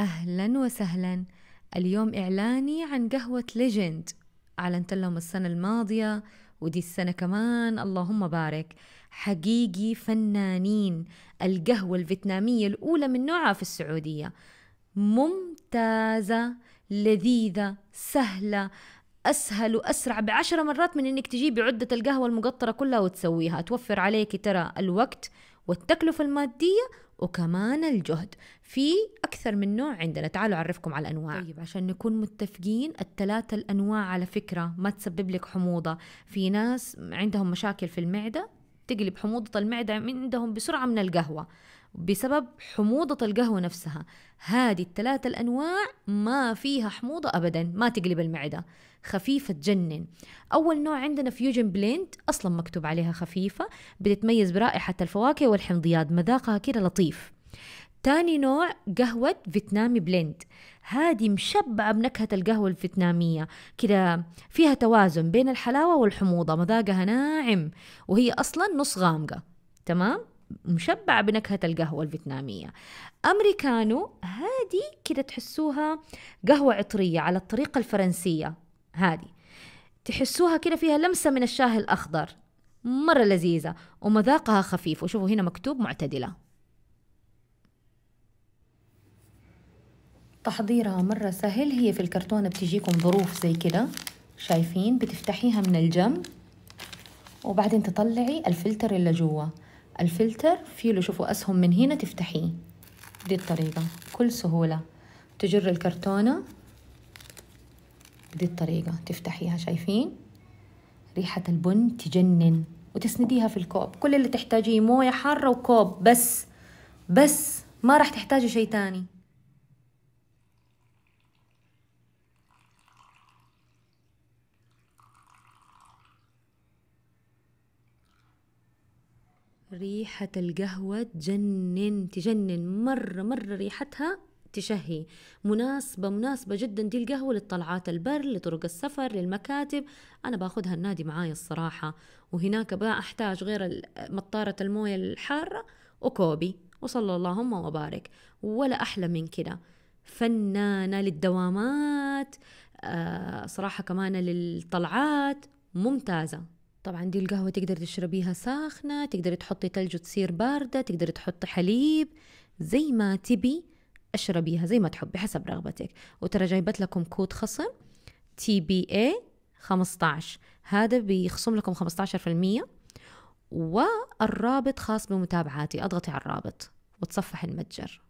أهلا وسهلا اليوم إعلاني عن قهوة ليجند أعلنت لهم السنة الماضية ودي السنة كمان اللهم بارك حقيقي فنانين القهوة الفيتنامية الأولى من نوعها في السعودية ممتازة لذيذة سهلة أسهل وأسرع بعشرة مرات من إنك تجيبي عدة القهوة المقطرة كلها وتسويها توفر عليك ترى الوقت والتكلفة المادية وكمان الجهد في أكثر من نوع عندنا تعالوا أعرفكم على الأنواع طيب عشان نكون متفقين الثلاثة الأنواع على فكرة ما تسبب لك حموضة في ناس عندهم مشاكل في المعدة تقلب حموضة المعدة عندهم بسرعة من القهوة بسبب حموضة القهوة نفسها هذه الثلاثة الأنواع ما فيها حموضة أبدا ما تقلب المعدة خفيفة تجنن أول نوع عندنا فيوجن بليند أصلا مكتوب عليها خفيفة بتتميز برائحة الفواكه والحمضيات مذاقها كده لطيف تاني نوع قهوة فيتنامي بليند هذه مشبعة بنكهة القهوة الفيتنامية كده فيها توازن بين الحلاوة والحموضة مذاقها ناعم وهي أصلا نص غامقة تمام مشبع بنكهة القهوة الفيتنامية أمريكانو هادي كده تحسوها قهوة عطرية على الطريقة الفرنسية هادي تحسوها كده فيها لمسة من الشاه الأخضر مرة لذيذة ومذاقها خفيف وشوفوا هنا مكتوب معتدلة تحضيرها مرة سهل هي في الكرتونة بتجيكم ظروف زي كده شايفين بتفتحيها من الجنب وبعدين تطلعي الفلتر اللي جوا الفلتر في له شوفوا أسهم من هنا تفتحيه دي الطريقة بكل سهولة تجر الكرتونة بدي الطريقة تفتحيها شايفين ريحة البن تجنن وتسنديها في الكوب كل اللي تحتاجيه موية حارة وكوب بس بس ما راح تحتاجي شي تاني ريحة القهوة تجنن تجنن مرة مرة ريحتها تشهي مناسبة مناسبة جدا دي القهوة للطلعات البر لطرق السفر للمكاتب أنا باخذها النادي معاي الصراحة وهناك بقى أحتاج غير مطارة الموية الحارة وكوبي وصلى اللهم وبارك ولا أحلى من كده فنانة للدوامات آه صراحة كمان للطلعات ممتازة طبعا دي القهوة تقدر تشربيها ساخنة تقدر تحطي تلج وتصير باردة تقدر تحطي حليب زي ما تبي اشربيها زي ما تحبي حسب رغبتك وترى جايبت لكم كود خصم تي بي اي 15 هذا بيخصم لكم 15% والرابط خاص بمتابعاتي اضغطي على الرابط وتصفح المتجر